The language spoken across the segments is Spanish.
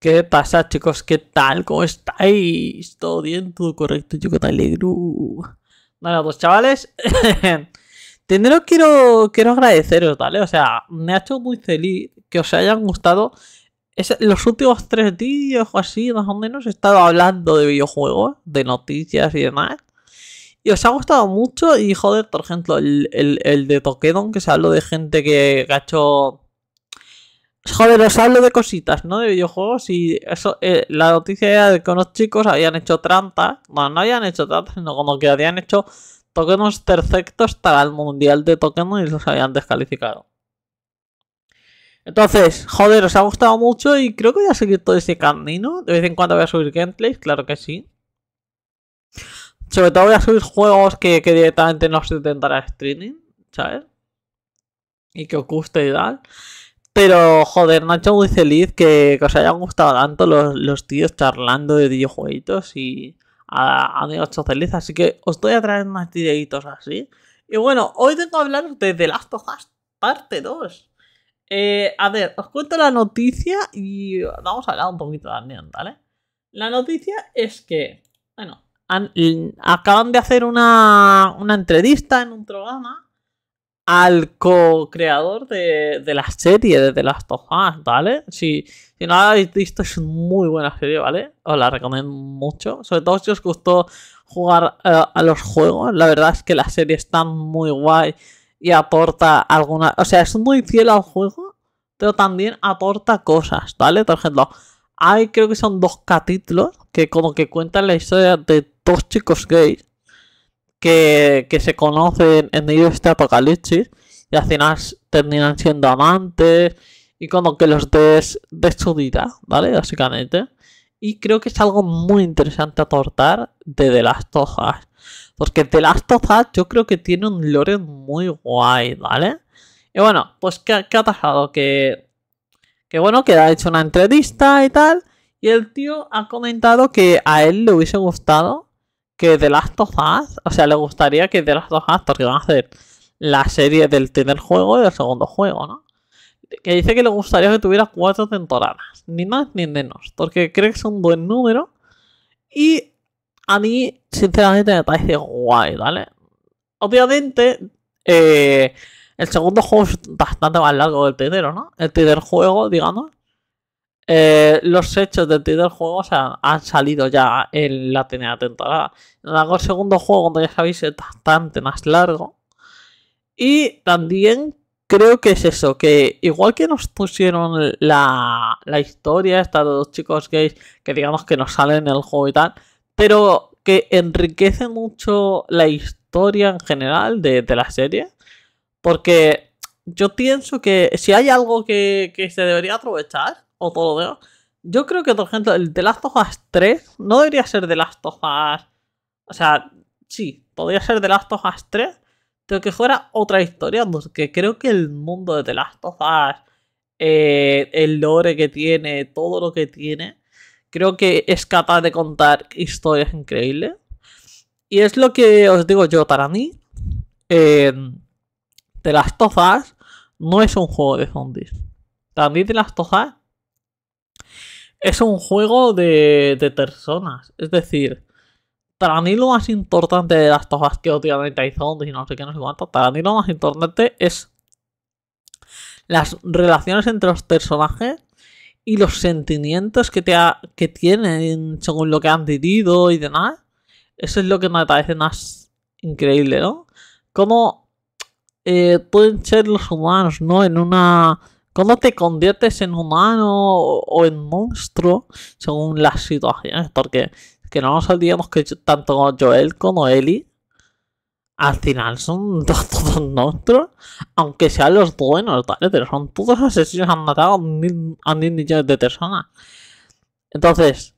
¿Qué pasa chicos? ¿Qué tal? ¿Cómo estáis? ¿Todo bien? ¿Todo correcto? Yo que te alegro. Bueno, pues chavales, Teneros quiero, quiero agradeceros, ¿vale? O sea, me ha hecho muy feliz que os hayan gustado los últimos tres días o así, más o menos, he estado hablando de videojuegos, de noticias y demás. Y os ha gustado mucho y joder, por ejemplo, el, de Tokedon, que se habló de gente que, que ha hecho Joder, os hablo de cositas, ¿no? De videojuegos y eso, eh, la noticia era de que unos chicos habían hecho trampa, no, no habían hecho trampa, sino como que habían hecho tokenos perfectos para el mundial de tokenos y los habían descalificado. Entonces, joder, os ha gustado mucho y creo que voy a seguir todo ese camino. De vez en cuando voy a subir gameplays, claro que sí. Sobre todo voy a subir juegos que, que directamente no se intentará streaming, ¿sabes? Y que os guste y tal. Pero, joder, me ha hecho muy feliz que, os hayan gustado tanto los, tíos charlando de videojuegos y a, a me ha hecho feliz. Así que os voy a traer más videitos así. Y bueno, hoy tengo que hablaros de The Last of Us parte 2. Eh, a ver, os cuento la noticia y vamos a hablar un poquito también, ¿vale? La noticia es que, bueno, acaban de hacer una, una entrevista en un programa al co-creador de, la serie de The Last of Us, ¿vale? Si, si no la habéis visto, es muy buena serie, ¿vale? Os la recomiendo mucho. Sobre todo si os gustó jugar eh, a los juegos. La verdad es que la serie está muy guay y aporta alguna... O sea, es muy fiel al juego, pero también aporta cosas, ¿vale? Por ejemplo, hay creo que son dos capítulos que como que cuentan la historia de dos chicos gays que, se conocen en medio de este apocalipsis y al final terminan siendo amantes y como que los des de su vida, ¿vale? Básicamente. Y creo que es algo muy interesante tortar de The Last of Porque The las of yo creo que tiene un lore muy guay, ¿vale? Y bueno, pues ¿qué, ha pasado? Que, que bueno, que ha hecho una entrevista y tal. Y el tío ha comentado que a él le hubiese gustado que The Last of Us, o sea, le gustaría que de Last dos Us, porque van a hacer la serie del primer juego y del segundo juego, ¿no? Que dice que le gustaría que tuviera cuatro temporadas, ni más ni menos, porque cree que es un buen número. Y a mí, sinceramente, me parece guay, ¿vale? Obviamente, eh, el segundo juego es bastante más largo que el primero, ¿no? El primer juego, digamos, eh, los hechos de del juego han salido ya en la primera temporada. el segundo juego, como ya sabéis, es bastante más largo. Y también creo que es eso, que igual que nos pusieron la, historia, estos dos los chicos gays, que digamos que nos salen en el juego y tal, pero que enriquece mucho la historia en general de, la serie. Porque yo pienso que si hay algo que se debería aprovechar, o todo lo Yo creo que, por ejemplo, el The Last of Us 3 no debería ser de Last of Us. O sea, sí, podría ser de Last of Us 3, pero que fuera otra historia, porque creo que el mundo de The Last of Us, eh, el lore que tiene, todo lo que tiene, creo que es capaz de contar historias increíbles. Y es lo que os digo yo, para mí, eh, The Last of Us no es un juego de zombies. También The Last of Us es un juego de, de personas. Es decir, para mí lo más importante de las cosas que últimamente hay zombies y no sé qué, no sé cuánto, para mí lo más importante es las relaciones entre los personajes y los sentimientos que, te que tienen según lo que han vivido y de demás. Eso es lo que me parece más increíble, ¿no? Cómo eh, pueden ser los humanos, ¿no? En una ¿Cómo te conviertes en humano o en monstruo, según las situaciones, porque que no nos olvidemos que tanto Joel como Eli al final son todos monstruos, aunque sean los buenos, ¿vale? Pero son todos asesinos, han matado a mil, mil millones de personas. Entonces,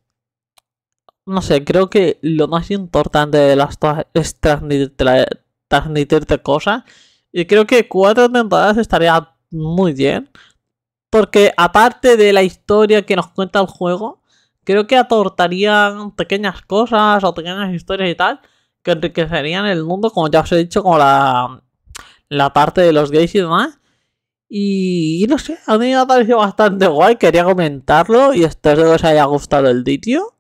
no sé, creo que lo más importante de las es transmitirte, cosas. Y creo que cuatro temporadas estaría muy bien. Porque aparte de la historia que nos cuenta el juego, creo que atortarían pequeñas cosas o pequeñas historias y tal que enriquecerían el mundo, como ya os he dicho, como la, parte de los gays y demás. Y, no sé, a mí me ha parecido bastante guay, quería comentarlo y espero que os haya gustado el vídeo.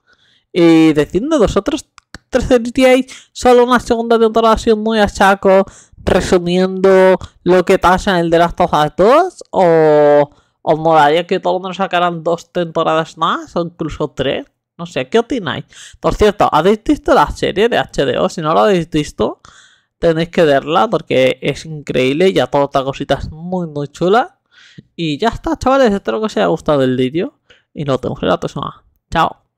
Y decidme vosotros, 3 solo una segunda temporada así muy a chaco resumiendo lo que pasa en el de las Us 2 o os molaría que todo nos sacaran dos temporadas más o incluso tres. No sé, ¿qué opináis? Por cierto, ¿habéis visto la serie de HDO? Si no la habéis visto, tenéis que verla porque es increíble y cosita cositas muy, muy chula. Y ya está, chavales. Espero que os haya gustado el vídeo. Y nos vemos en la próxima. Chao.